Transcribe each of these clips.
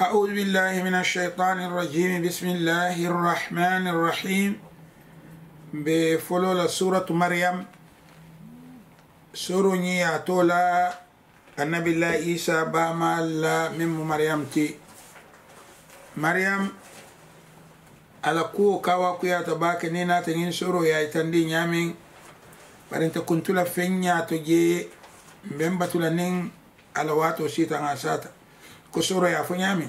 أعوذ بالله من الشيطان الرجيم بسم الله الرحمن الرحيم بفلول سورة مريم سورة ياتولا النبي الله عيسى باما لا من مريم تي مريم على كو كوا كيا تباك نينا تنين سورة يا تندي نيامين برنت كنت لا فنيا تجي بمبتلا نين على واتو سيتا غاساتا ko soro ya fo ñaami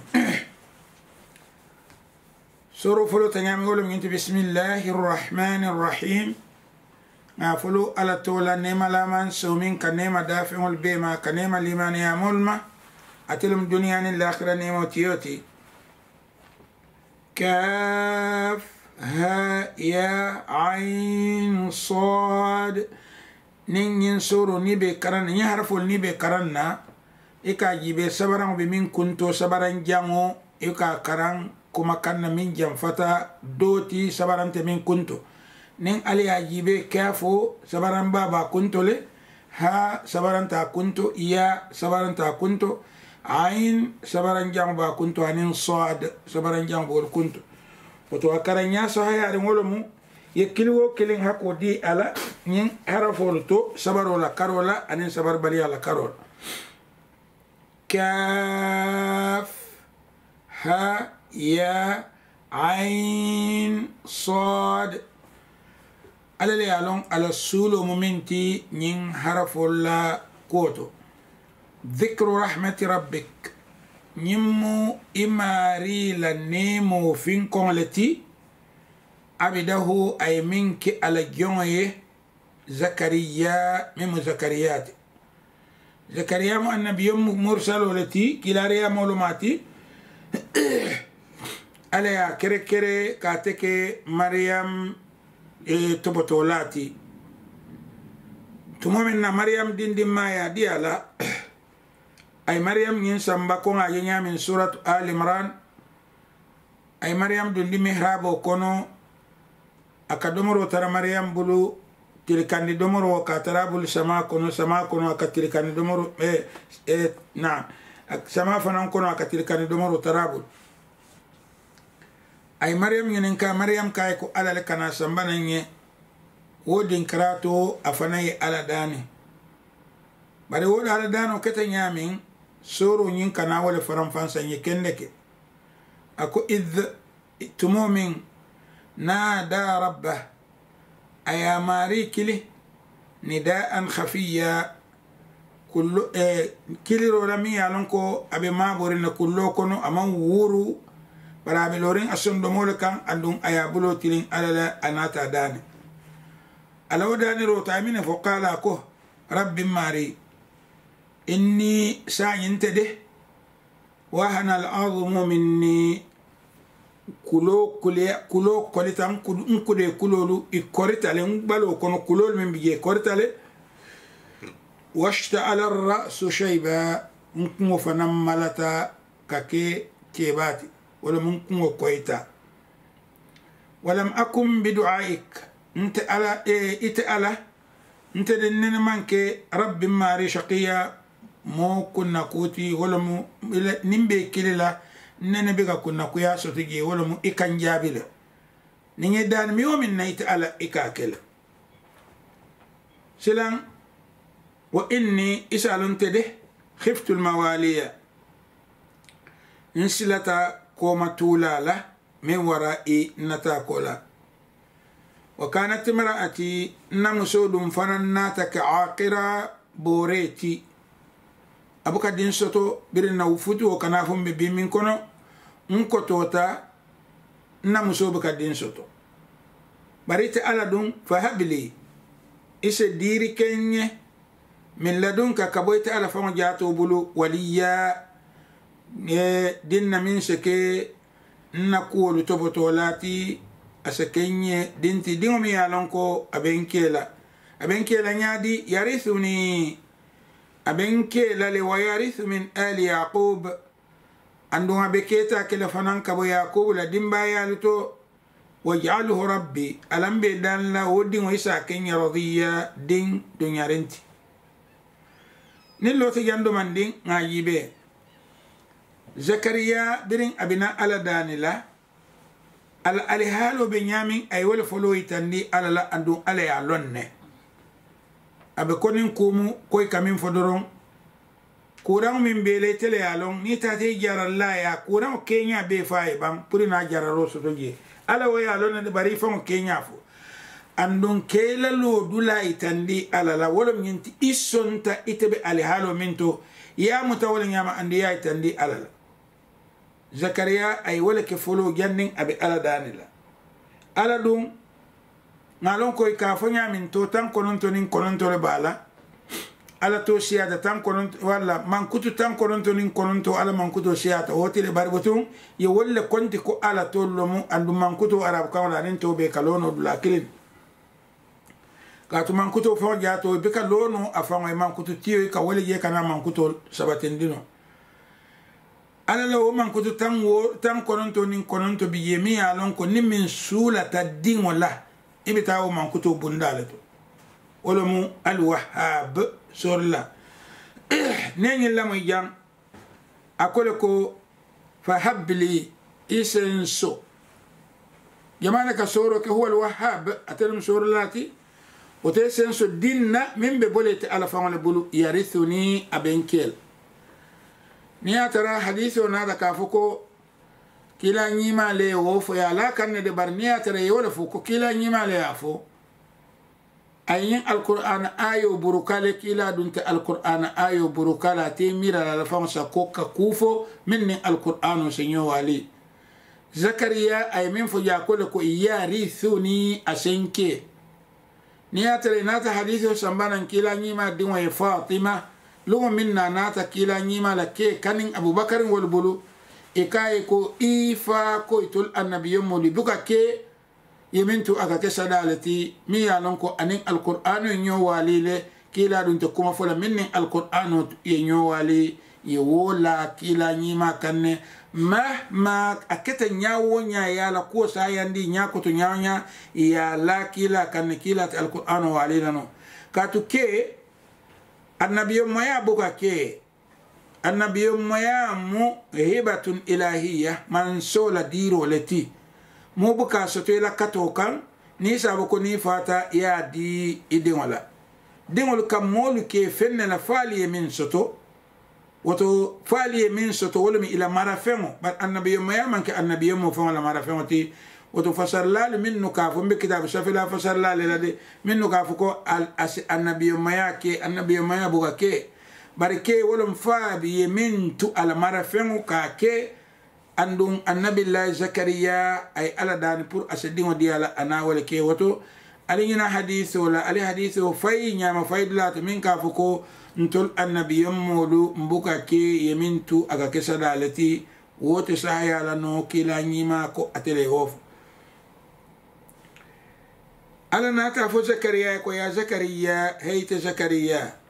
soro folo ta ñaami wolum ñinti bismillahi rrahmani rrahim nga folo ala tola nema laman somin ka nema dafeŋol bema ka nema limaniyamol ma atelum duniyani lahira nemo tiyoti كاف ها يا عين صاد نين ينصر نبي كرن يعرف نبي كرنا Eka k'a jibe sabaraŋo be miŋ kunto sabaraŋ jaŋo i k'a karaŋ kuma kaŋ na miŋ ti sabaraŋ te miŋ kunto niŋ ali ye a jibe kea fo sabaraŋ kunto le ha sabaraŋ ta kunto iya sabaraŋ ta kunto ain sabaraŋ jaŋo be a kunto aniŋ soad sabaraŋ jaŋo beolu kunto woto a karaŋ ya so hayariŋo ye kili wo kiliŋ hako di a la ñiŋ harafolu to sabaro la la aniŋ sabar baliya la karo كاف ها يا عين صاد على لي على السول مومنتي نين حرف لا كوتو ذكر رحمة ربك نمو إماري لنيمو فين كونلتي أبدهو أي منك على جوني زكريا ميمو زكرياتي زكريا النبي مرسل ولتي كلاريا مولوماتي عليا كري كري كاتك مريم تبطولاتي tumomina mariam dindinmaya di ala ay mariam ñin samba koga yeñamin suratu al imran ay mariam dundi mihrabo kono aka domoro tara mariam bulu tilikandi domoro eh, eh, ka tarabul sama kono sama kono aka tilikandi domoro e e na sama fanan kono aka tilikandi domoro tarabul ay maryam ngenen ka maryam kay ko alal kana sambana nye wodin karato afanay ala dani bari woda ala dano kete nyamin suru nyin kana wala faramfansa nye kendeke ako idh tumomin nada rabbah أيا ماري كلي نداء خفيا كل إيه كلي رولمي علنكو أبي ما بورين كلو كنو أمان وورو bara be lorin asun do mol kan andum aya bulo tilin alala anata dani alaw dani ro ta mine fo qala ko rabbi mari inni sa'inte de wa hana al azmu minni kulo kule kulo kolita n kude kulolu i koritale n gbalo kono kulolu min bi je koritale washta ala ra'su shayba n kungo fana malata ka ke kebati wala mun kungo koyita walam akun bi du'aik nte ala e ite ala nte de nene manke rabbi mari shaqiya mo kunna kuti wala mu nimbe kilila nene be kunna kuya sotigi wala mu ikan jaabi le ni ŋe daani mi wo na ita ala i ka silan wa inni isalonte de khiftu lmawaliya n silata kooma tuula la wara i nata kola la wa kanat imraati nna musoo dum fanaŋ ka aakira boreti abu ka din soto biri na wufuti o kana fun mi bi min kono n tota, na muso bu din soto bari ala dun fa habili ise diri kenye min ladun ka ka ala fa jato bulu waliya e din na min seke na kuwolu toboto lati asa dinti dingo mi yalon ko aben kela nyadi yarithuni abin kelale wa yarithu min ali yaqub andun abe keta kele fanan kabo yakubu la dimbayalu to waj'alhu rabbi alam be dan la wodin o isa kenya radiya din dunyarenti ni loti jando man din ngayibe zakariya birin abina ala danila al alihalo be nyamin ay wala folo itandi ala la andun ala ya lonne abe konin kumu koy kamin fodoron kuran min bele tele alon ni ta te jaran la ya kuran kenya be fay ban puri na jararo so to je ala waya alon ne bari fon kenya fo andon kela lo dula itandi ala la wala nyinti isonta itebe ali halo minto ya mutawala nyama andi ya itandi ala la zakariya ay wala ke folo jannin abe ala danila ala dun ngalon koy ka fo ñamin to tan konontonin konontole baala ala to siyata tan kononto walla mankutu tan konontonin kononto ala mankuto siyata wotile bari botun ye wolle konti ko ala to lomu andu mankuto arab kawla nin to be kalono dula kilin katu mankuto fo jato be ka lono afango mankutu tiyo ka wole je kana mankuto sabatendino ala la wo mankutu tan wo tan kononto nin kononto bi yemi alon ko ni min sulata dingo la إمتاو من كتب بندالتو ولمو الوهاب سور لا إيه، نين لما يجان أقولكو فهب لي إسنسو جمانا كسورو كهو الوهاب أتلم سور لاتي وتيسنسو دينا من ببوليت على فمان بولو يرثني أبنكيل نيا ترى حديثو نادا كافوكو kila nyima wo fo ya la kanne de bar niya tara ye fo ko kila ñimale ya fo ayin alquran ayo burukale kila dun ta alquran ayo burukala te mira la famsa ko ka kufo minni alquran senyo wali zakariya ay min fo ya ko rithuni asenke niya na ta hadithu sambanan kila ñima dinwa fatima lugo minna ta kila nyima la ke kanin abubakarin wal bulu e ka ye ko i fa koyi tol annabiyo buka ke yemintu aka ke sadale ti min ye lon ko anin alqur'anu ye ɲowali le kila dun te kuma fola min nin alqur'anu ye ɲowali ye wo la kila ɲima kan ne ma a kete ɲa ɲa ye la kuwo sa yandi ɲa koto ɲa ɲa ya la kila kan ne kila ti alqur'anu wali lano katu ke annabiyo maya buka ke النبي ميام هبة إلهية منسولة ديرو لتي مو بكا ستويلا كتوكا نيسا بكو نيفاتا يا دي إدنولا دنول كمول كي فننا فالي من ستو woto faali min soto wolemi ila mara feŋo bari annabiyo mayaman ke annabiyo mo feŋo la mara feŋo ti woto fasarlaali min nu kaa fo mbe kitabu safila fasarlaali la de min nu kaa fo ko annabiyo maya ke annabiyo maya buga ke barke ke wolon faabi ye min tu almara feŋo ka ke andun annabillahi zakariya ay ala dani pour asa diŋo di ala ana wole ke woto ali ñina hadiso la ali hadiso fay ñama faydulata min ka fo ko ntol annabiyonmolu mbuka ke ye min tu aga kesada le ti wote sahayala no kila ñima ko atele wofo ala ka fo zakariya ko ya zakariya heyte zakariya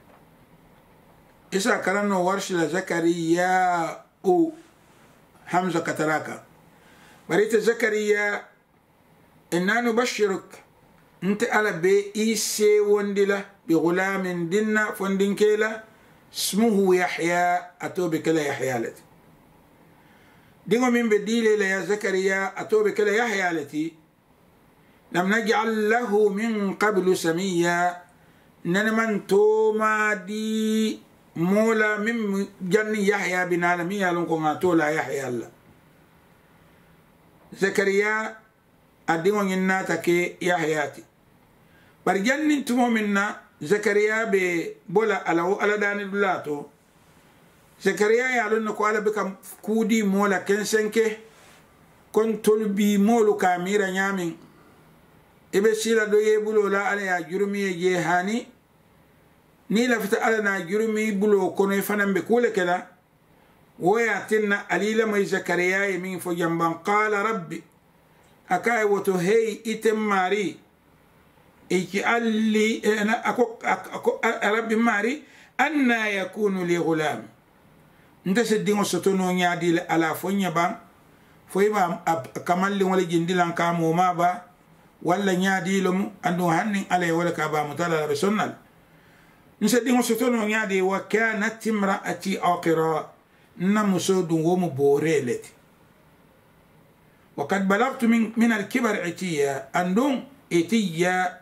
isa karanno warshila zakariya u hamza kataraka barita zakariya inna nubashiruk nti ala be i sewondila bigulamin dinna fondinkela smuhu yahya atobe kela yahya lati digo min be dilela ya zakariya atobe kela yahya lati lam najal lahu min qablu samiya nanaman toma di مولا من جن يحيى بن عالمية لنكم تولا يحيى الله زكريا أديون يناتك يحياتي بر جن تمو منا زكريا بولا ألو ألا داني دولاتو زكريا يعلن على بك كودي مولا كنسنكه كنتل بي مولو كاميرا نيامين إبسيلا دو يبولو لا ألا يجرمي جيهاني ni lafita ala na jurumi bulo kono e be kule kela woya tinna alila mai zakariya ye min fo jamban qala rabbi akaye woto hey item mari iki alli ako rabbi mari anna yakunu li gulam nta seddiŋo soto no ñaadi ala fo ñaban fo iba kamalliŋo wala jindilan ka moma ba walla ñaadilomu andu hannin ala ye wole ka bamutala labe sonnal نسدي هون نسديهم هون يعني وكانت امرأتي آقرا نمسود دوم بوريلت وقد بلغت من من الكبر عتيا أندون إتيا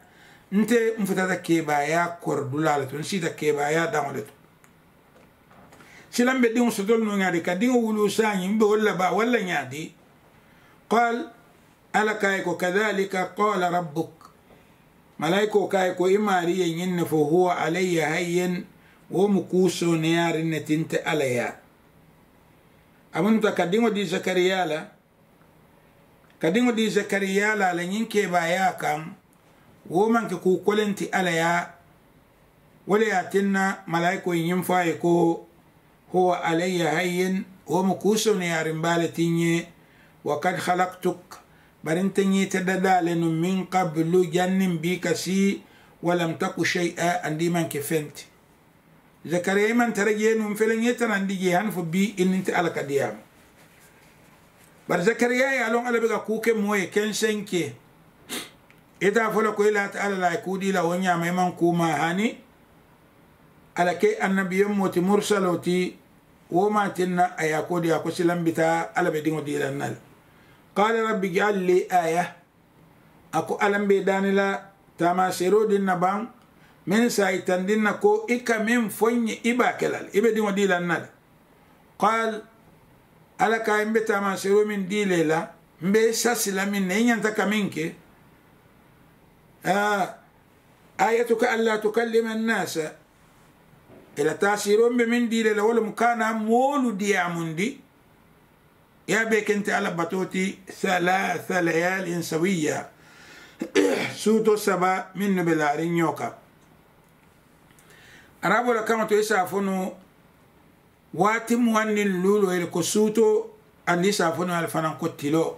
أنت مفتاة كيبايا كوردولالت ونسيت كيبايا دامولت سلام بدي هون بديهم هون يعني كدين ولوساني بولا با ولا يعني قال ألا كايكو كذلك قال ربك malaiko kai ko imariyan yin na huwa alayya hayyan wo mukuso ne na tinta alaya amun ta kadingo di zakariyala kadin wadi zakariyala la ba baya kan wo ke ku kolenti alaya ya tinna malaiko yin fa'i ko huwa alayya hayyan wo mukuso ne yarin balatinye wa kad khalaqtuka بارن تنيت ددال من قبل جن بيكسي ولم تك شيئا عندي من كفنت زكريا من ترجي نم فلن يتن عندي جهان فبي إن انت على كديام بار زكريا يالون على بيغا كوكي موي كنسنكي إذا فلو كويلا تعالى لا يكودي لا ونيا ميمان كوما هاني على كي النبي موتي مرسلوتي وما تنا أيا أكو سلام بتا على بدين وديلا النال قال رب اجعل لي آية أكو ألم بيداني لا تما سيرو دي نبان من سايتان دينا كو إكا من فني إبا كلال إبا دي ودي لنال قال ألا كاين بتما سيرو من دي ليلا مبي ساسلا من نين ينتك منك آه آيتك ألا تكلم الناس إلا تاسيرون بمن دي ليلا ولم كان مولو ديامون دي, يا بيك انت على بطوتي ثلاث ليال سوية سوتو سبا منو بلارين يوكا رابو لكما تيسافونو واتم وان اللولو الكسوتو اللي سافونو الفنان قتلو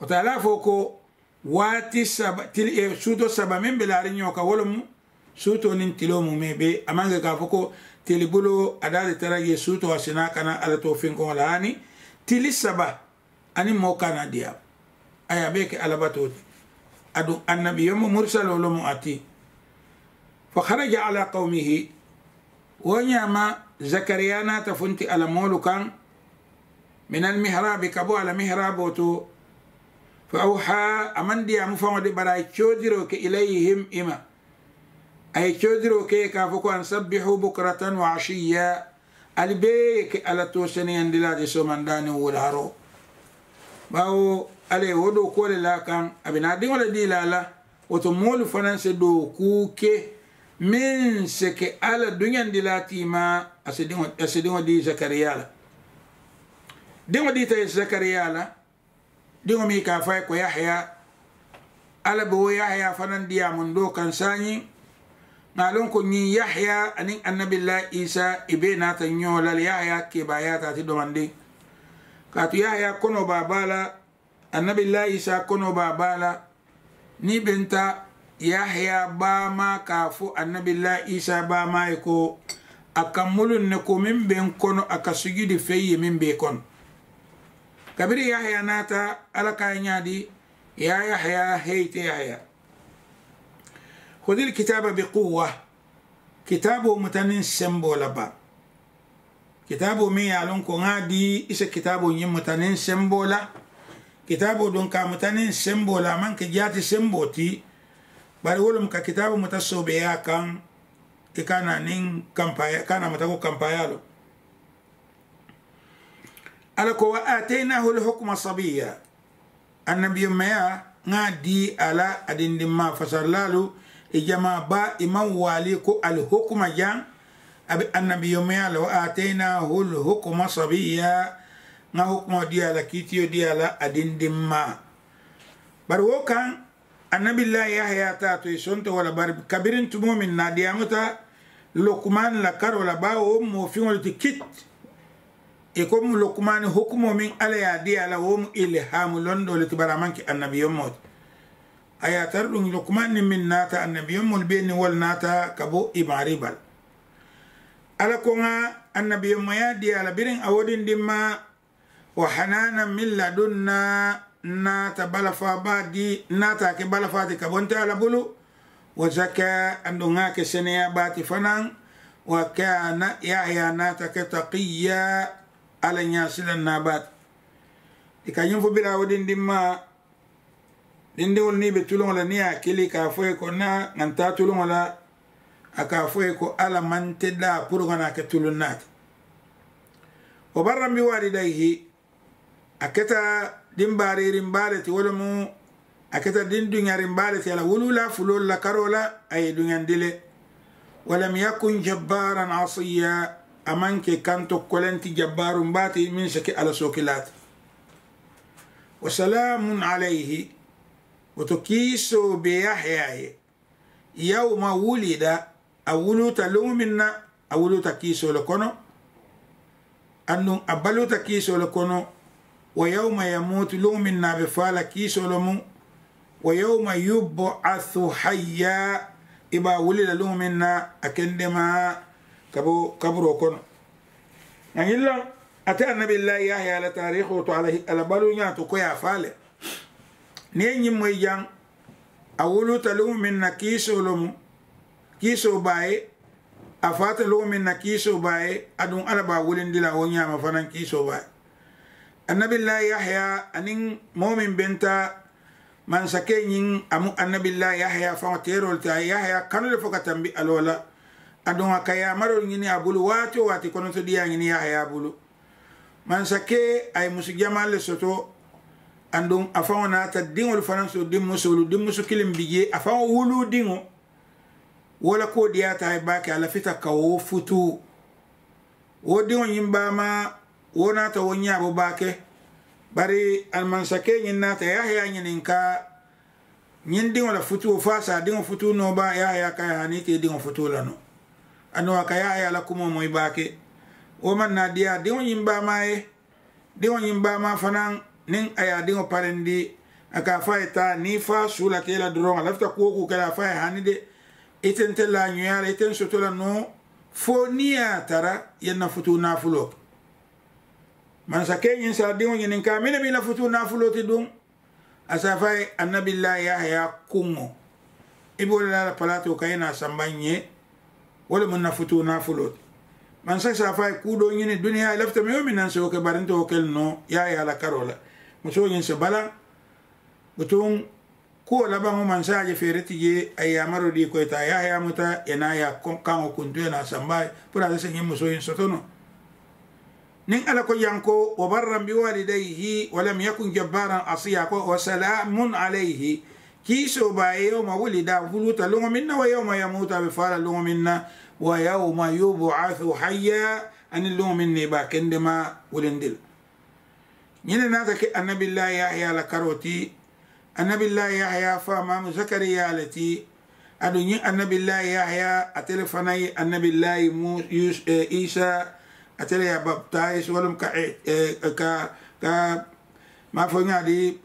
وتعلافوكو waati saba tili e سوتو سبا min be laari ɲɔgɔn kan wolomu suuto nin tilo tili bulo adade tarage suto hasina kana ala tofin ko laani tili saba ani mo kana dia aya beke alabato adu annabi yomo mursalo lomo ati fa kharaja ala qaumihi wonyama zakariya na tafunti ala molu kan من المهراب كبو على مهراب وتو فأوحى أمن دي أمفهم دي براي تشودرو إليهم إما ay codiro keeka fo ko an sabbihu bukratan wa ashiya ali beeke ala toseni andilaade somandani wulaaro ɓaawo ala wo ɗo kole la kan abina diŋole ɗilala woto moolu fanan se ɗo kuuke min seke ala duñandilatima ase diŋo ɗi zakariya la diŋo ɗita e zakariya la diŋo mi ka fay ko yahya ala ɓe wo yahya fanan ndiyamun ɗo kan sañin maalon ko ñiŋ yahya aniŋ annabillah isa i e be naata ñoolal yahya keebayaata ti domandi kaatu yahya kono ba baala annabillah isa kono ba baala ni benta yahya baama ka fo annabillah isa baama ye ko a ka mulun ne ko miŋ be n kono a ka sujudi feŋ ye miŋ be kono kabiri yahya naata alla ka ye ñaadi ya yahya heyite yahya خذ الكتاب بقوة كتابه متنين سمبو لبا kitabu min ye a lon ko ŋa di i se kitabu ñiŋ mutanin sembo la kitabu dun ka mutanin sembo la maŋ ke jaati sembo ti bari wolum ka kitabu muta sobeya kaŋ i ka na niŋ kampaya ka na muta ko kampaya lo ala ijama ba imam wali ko alhukuma ja abi annabi yomi ala wa atayna hul hukuma sabiya nga hukuma di ala kitiyo di ala adindimma bar wo kan annabi la yahya ta to isonto wala bar kabirin tumo min na diamata lukman la karo la bawo mo fi wala tikit e ko mu lukman hukumo min ala ya di ala wo mu ilhamu londo le tibaramanki annabi yomi aya tar ɗum lukman ni min naata annabiyommol be ni wol naata ka bo imaribal ala ko ga annabiyommo yaadi ala birin a wodindinma o hananan min ladunna naata balafa baadi naatake balafati ka bonte ala bulu wa zaka andu gake seneya baati fanan wa kana yahya naatake taqiya ala yasilan na baati ɗi kañum fo bira wodindinma din diŋolu niŋ i be tuloŋo la niŋ ye kili ka fo ko na nganta taa la a fo ko ala maŋ te daa puru ŋa naa ke tuluŋ naa bi walidayhi a keta din baariiriŋ baa ti wo lemu a keta din duŋariŋ baa ti ala wulula wuluu la fuloolu la karoo la a walam yakun jabbaran asiya a ke kanto kolenti jabbaaruŋ baa min shaki ala sokilat wa salamun alayhi وتكيسو بيحيى يوم ولد أولو تلومنا أولو تكيسو لكونو أنو أبلو تكيسو لكونو ويوم يموت لومنا بفال كيسو لمو ويوم يبعث حيا إبا ولد لومنا أكندما كبو كبرو كونو يعني الله أتى النبي الله يحيى على تاريخه وعلى بلو ياتو كويا فاله neñim moy jang a wulutalugu min na kiisolomu kiiso baye a fatalugu min na kiiso baye aɗum ala ba wulindila wo ñama fanan kiso baye annabillahi yahya anin momin benta man sake ñin amu annabillahi yahya fan terol ta yahya kanule fo ka tambi alola aɗum akaya kayamarol ngini abulu bulu wati o waati kono to ɗiya ñini yahya bulu man sake ay musu jamalle soto andon afaŋo naata diŋol fanaŋ so diŋ musolu diŋ musu kiliŋ bi je afaŋo wuluu diŋo wo la kuo diyaata a ye baa ke a ka wo futuu wo diŋo ñiŋ baama wo naata wo ñaabo baa ke bari almansake ñiŋ naata yahaya ñiniŋ ka ñiŋ diŋo la futu fo a se a diŋo futuu noo ka yaha niŋ te diŋo la no anoo a ka yahaya la kumoo moyi baa ke wo maŋ naa diyaa diŋo ñiŋ baamaa ye diŋo ñiŋ ma fanang nin a y'a denw parendi a k'a fɔ a ye taa n'i fa su la k'e la dɔrɔn a lafita ko o ko kɛra a fɔ ye hani de i tɛ n tɛ la ɲɔya la i tɛ n soto la nɔ fo n'i y'a taara i ye nafutu nafolo masakɛ ɲin sara denw ɲininka min de b'i nafutu nafolo tɛ dun a sa fɔ a ye anabila yahaya kɔngɔ i b'o de la palato ka ye n'a sanba ɲɛ walima nafutu nafolo tɛ man sa sa fay kudo ñini duniya lefta mi yomi nan sewo ke barinto o kel no ya ya la karola yin shi bala ko laban mu man saje fere ti je a ko ta ya ya muta yana ya kanŋo kuntu ena samba pour ata yin musoyin sotono nin ala ko yanko wa barran bi walidayhi wa lam yakun jabbaran asiya ko wa salamun alayhi kiso baye yawma wulida ta lungo minna wa yawma yamuta be fara lungo minna wa yawma yub'athu hayya ani lungo minni ba kendema wulindil ñine natake annabillah yahya la karoti annabillah yahya famamu zakariya le ti aɗo ñin annabillah yahya a tele fanayi annabillahi isa a tele ya baptais walum ka ka ka ma foñaɗi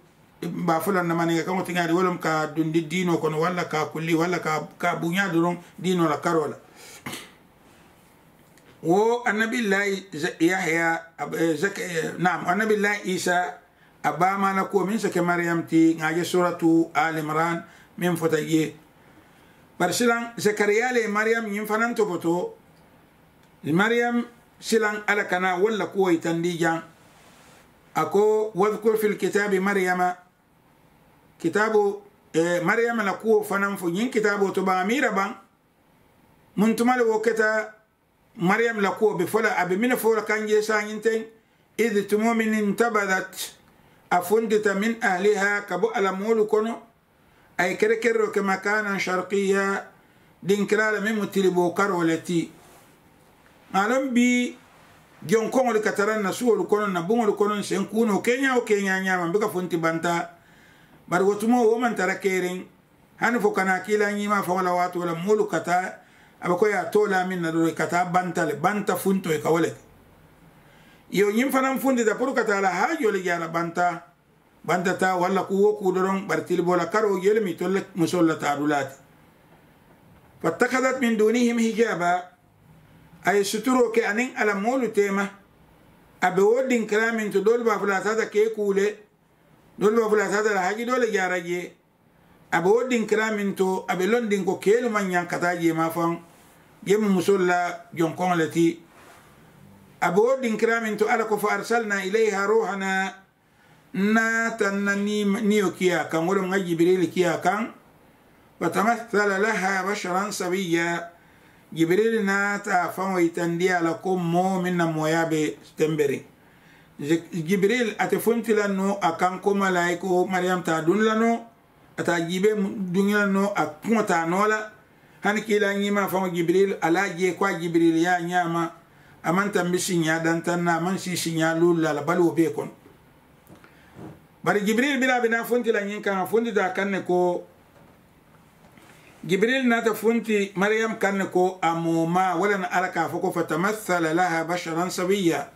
ba fulan namaniga kan wotiñaɗi walum ka dundi dino kono walla ka kulli walla ka ka buña doron dino la karola والنبي الله يحيى آه، زك... آه، نعم النبي الله عيسى أباما نكو من سك مريم تي نعجي سورة آل عمران من فتجي برسلان زكريا لي مريم ينفنان تبتو مريم سلان ألكنا ولا كوي تنديجان أكو واذكر في الكتاب مريم كتاب آه، مريم نكو فنان فنين كتاب تبامير بان منتمال وكتاب مريم لقوا بفلا أبي من فولا كان جيسانين إذ تمومن انتبذت أفندت من أهلها كبو ألمولو كونو أي كركر كمكانا شرقيا دين كلالا ميمو تلبو كارولتي معلم بي جون كونو لكتران نسوه لكونو نبونو لكونو سنكونو كينيا وكينيا نياما بكا فنتي بانتا بار وتمو ومن تركيرين هنفو كنا كيلا نيما فولا واتو لمولو كتا abako ya tola min na dole kata banta le banta funto e kawale yo nyim fanan fundi da pur kata la hajo le yana banta banta ta wala ku wo doron bartil bola karo yel mi tolle musolla ta dulat fattakhadhat min dunihim hijaba ay suturo ke anin ala molu tema abe wodin kramin to dol ba fulata da ke kule dol ba fulata da haji dole yaraje abe wodin kramin to abe londin ko kelu man yan kataje ma fan يم مسلا جنكون التي أبود كرام تو ألك فأرسلنا إليها روحنا ناتن نيو كيا كان ولم جبريل كيا كان فتمثل لها بشرا سبيا جبريل ناتا فويتن دي لكم مو من موياب ستمبري جبريل أتفنت لنو أكانكم ملايكو مريم تادون لنو أتجيب دنيا لنو أكون تانولا hani kila nyima fama jibril ala je kwa jibril ya nyama amanta mbisi nya dan tanna man si sinya lulla la balu be kon bari jibril bila bina funti la nyinka funti da kanne ko jibril nata funti maryam kanne ko amoma wala na alaka foko fatamathala laha basharan sawiya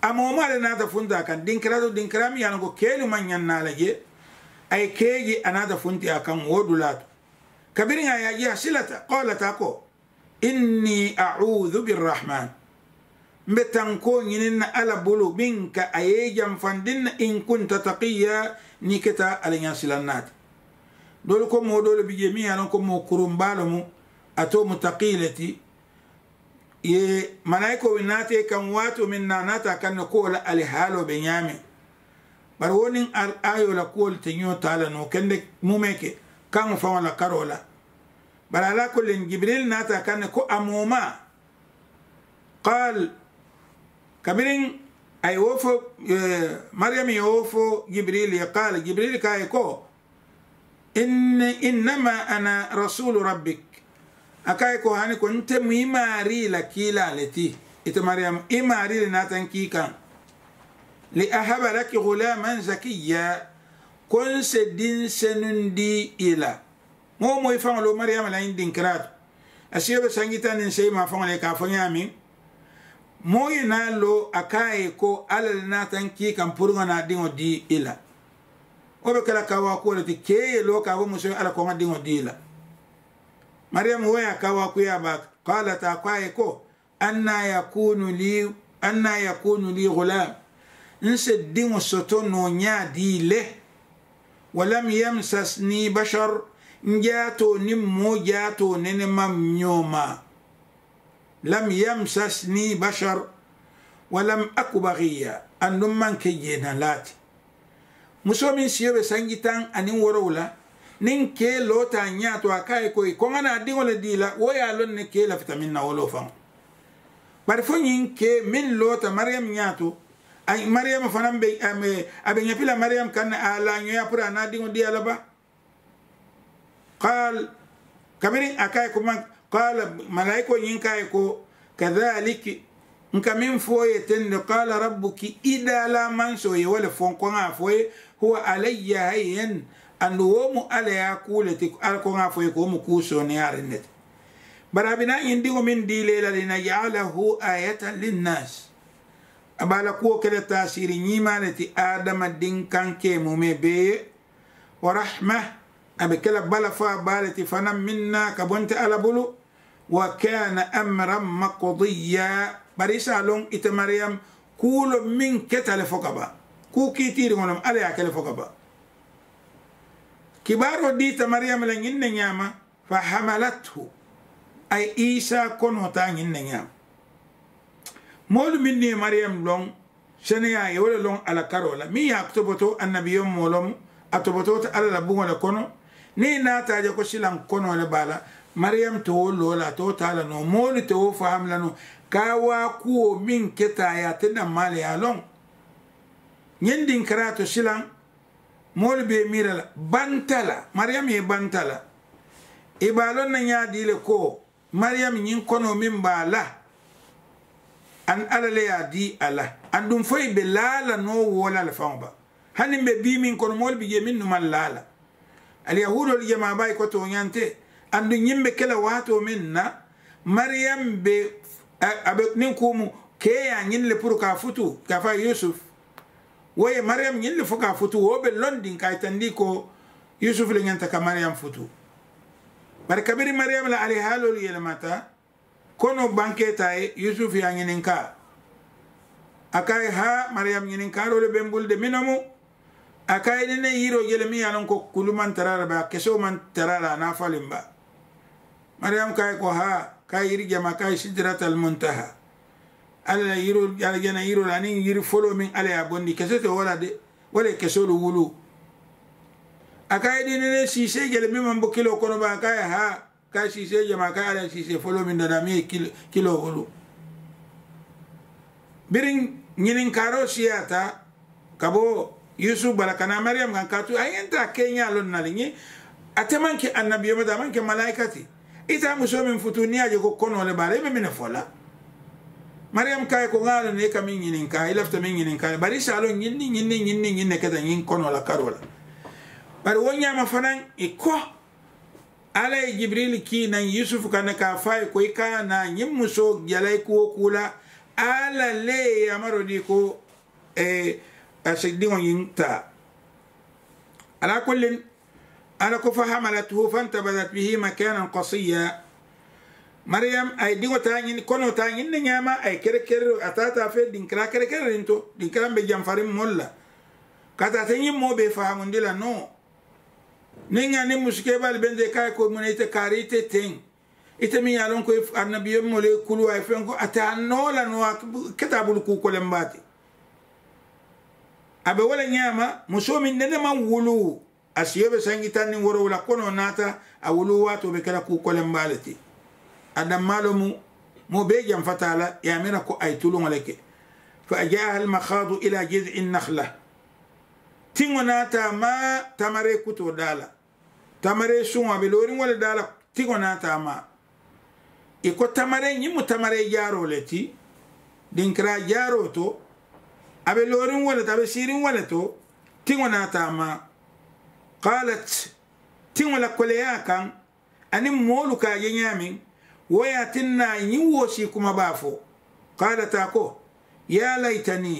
amoma le nata funta kan dinkira do dinkira mi yana ko kelu man yanna laje ay keji anata funti akan wodulato كبرنا يا يا شلتا قالت اكو اني اعوذ بالرحمن متنكو ينن على بلو بينك ايجم فندن ان كنت تقيا نكتا على ياسلنات دولكم مو دول بجميع لكم مو كرم بالم اتو متقيلتي ي ملائكه وناتي كم واتو من ناتا كن قول الهالو بنيامي بروني الايو آه- لقول تنيو تعالى نو كن مو ميكي kan fawla karola bala la kullin jibril nata kan ko amuma qal kabirin ay wofo maryam yofo jibril qala jibril kay ko in innama ana rasul rabbik akay ko hani ko nte muimari la kila leti ite maryam imari natan kikan li ahaba laki ghulaman zakiyya kon seddin senun di ila mo moy fanlo maryam la indin krat asiyebe sangita nin sey ma fanle ka fanyami moyi na lo akaye ko alal na tan ki kan purga na dingo di ila o be kala kawa ko lati ke e lo ka bo muso ala ko dingo di ila maryam waya kawa ku ya ba qala ta kaye ko anna yakunu li anna yakunu li ghulam nse dingo soto no nya di le walam yamsasni bashar njato ni mmoja to nenema mnyoma lam yamsasni bashar walam aku andu andum manke jena lati muso min siyo be sangitan tan anin worow nin ke lota nyato a kaye koyi ko ŋana diŋo le dii la wo ye a loŋ ne ke lafita min na wo faŋo bari fo ñiŋ ke min lota mariyam nyato ay mariam fana be ame abe nyapila mariam kan ala ah, nyoya pura na dingo dia laba qal kabiri akay kuma qala malaiko nyinka ko kadhaliki nka min foye tende qala rabbuki idala mansoye wala fonkoŋa foye huwa alayya hayyen andu womu ala ya kuleti ala koŋa foye ko womu kusone arindete bara bina yindigo min dilela linajalahu ayatan linnas abala kuwo kele tasiri ñimane ti adama dinkanke mume beye wa rahma aɓe kela bala fa bale ti fanan minna ka bonte ala bulu wa kana amran maqdiya bari sa lon ite mariyam kuulo min ketale foka ba ku kitiri gonam ala ya kele foka ba kibaro dita mariyam la ñinne ñama fa hamalathu ay isa kono ta ñinne ñama moolu min ni mariyam lon sene ya ye wala lon ala karo la min ya toboto annabiyo molom a toboto ta ala la bungo la kono ni na ta je ko silan kono le bala mariyam to lola to tala no moolu to faham la no kawa kuwo min keta ya tinna mali ya lon nyindin karato silan moolu be mira bantala mariyam ye bantala ibalon na nya dile ko mariyam nyin kono min bala an ala le ya di ala an ɗum foye ɓe laala no wala faŋo famba hanim be bi min kono moolu ɓe je min numan yahudu al jama bay ko to nyante andu yimɓe kela waato min na maryam be abe nin ko mu ke ya nyin le pour ka futu ka fa yusuf maryam nyin le fu ka futu wo be london ka tandi ko yusuf le nyanta ka maryam futu bare kabiri mariyam la alihaalol mata kono ta banketaye yusuf ya ɲininka a ka kaye ha mariam ɲininka mariyam ɲininkarole ben bulde minomu a ka kaye nene yiro jele min yanon ko tara tarara ba keso man tara tarara na falen ba mariam ka kaye ko ha ka kaye yiri jama ka kaye sidratal muntaha alla yiro aljana yiro lanin yiri folo min ala ya bondi kesete wala de wala kese kesolu wulu a ka ni ne sise jele min man bo kilo kono ba a ka kaye ha ka sise jama ka ala sise folo min dada mi kilo, kilo hulu birin ñinin karo siyata kabo yusuf bala kana maryam kan katu ayenta kenya lon nalingi atemanke annabiyo mada manke malaikati ita muso min futuniya je ko kono le bare be mena fola maryam kay ko ngalo ne kam ñinin kay lafta min ñinin kay bari salo ñinni ñinni ñinni ñinne kada ñin kono la karola bari wonya ma fanan e ko ala ye ki kiinan yusufu kana ka fay ko i ka na muso jala ko kula ala le ye yamaro di ko eh, asidi on yinta ala kullin ala ko fa hamalathu fantabadat bihi makanan qasiya maryam ay digo tangi ñin kono tangi ni nyama ñaama ay kerekerero a taata fe dinkira kerekererin to dinkiran be janfarin mol la ka tate ñiŋ moo be fahamundila no ninga ni muske bal bende kay ko mun ite karite ten ite mi yalon ko annabi mo le kulu ay fen ko ata nola no kitabul ku ko lembati abe wala nyama musomi nene man wulu asiyobe sangitan ni woro wala kono nata awulu wato be kala ku ko lembalati adam malumu mo be jam fatala yamina ko ay tulun leke fa ajaha al makhadu ila jiz'in nakhlah tiŋo naata ma tamare kuto dala tamare suŋo be lorin wala dala tiŋo naata ma i ko tamare ñiŋ mu tamare jaaro le ti dinkira jaaro to a be lorin wala to a be siirin wala to tiŋo naata ma qalat tiŋo la koleya kaŋ aniŋ moolu ka je ñaamiŋ wo ye a tinna ñiŋ wo kuma baa fo qalata ko ya laytani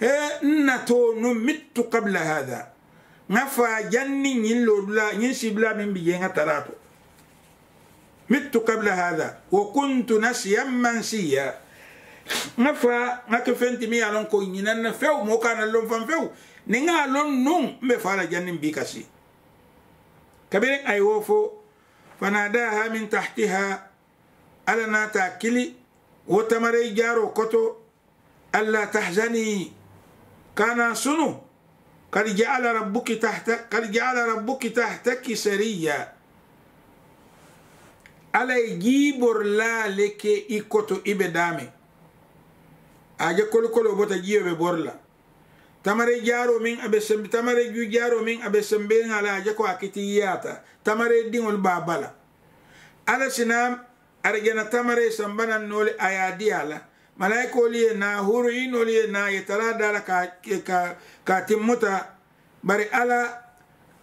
he nna to no mittu qabla hada ŋa fa janni ñin lorula ñin sibla min bi jeŋa tarato mittu qabla hada wa kuntu nasiyan mansiya ŋa fa ŋa ke fenti mi ye lon ko ñinan na few mo kana lon fan few ni ŋa lon nun mbe fala jannin bi kasi kabirin ay wo fo fanadaha min tahtiha ala nata kili wo tamarai jaro koto alla tahzani كان سنو قد جعل ربك تحت قد جعل ربك تحتك سريا ala jibor laaleke i koto i be daame aje kolokolo bota jiyoɓe borla tamare jaaro min aɓe sembe tamare ju jaaro min aɓe sembeŋala aje ko akiti yiyata tamare diŋol ba bala ala sinam arjana tamare sambanannole aya diyala malaiko liye na huru ino liye na yetara dala ka, ka, ka timmuta bari ala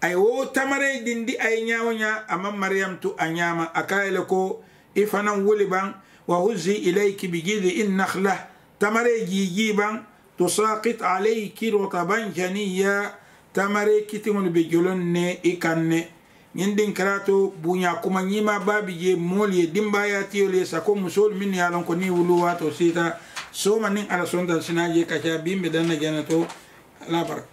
ay wo tamare dindi ay ñawoña ama maryam tu a ñama a kayele ko i fanan wuli ban wa huzzi ilayki bi jidi in nakhla tamare jiji ban tusaqit alayki rotaban janiya tamare kitiŋol be jolon ne i kan ne ñin ɗin karato buña kuma ñima baabi je moolu ye dimbaya tiyol ye sako musol min ya lon ko niŋ wuluwa waato sita soma niŋ ala sondan sinaje kaca bimɓe danna jana to ala barka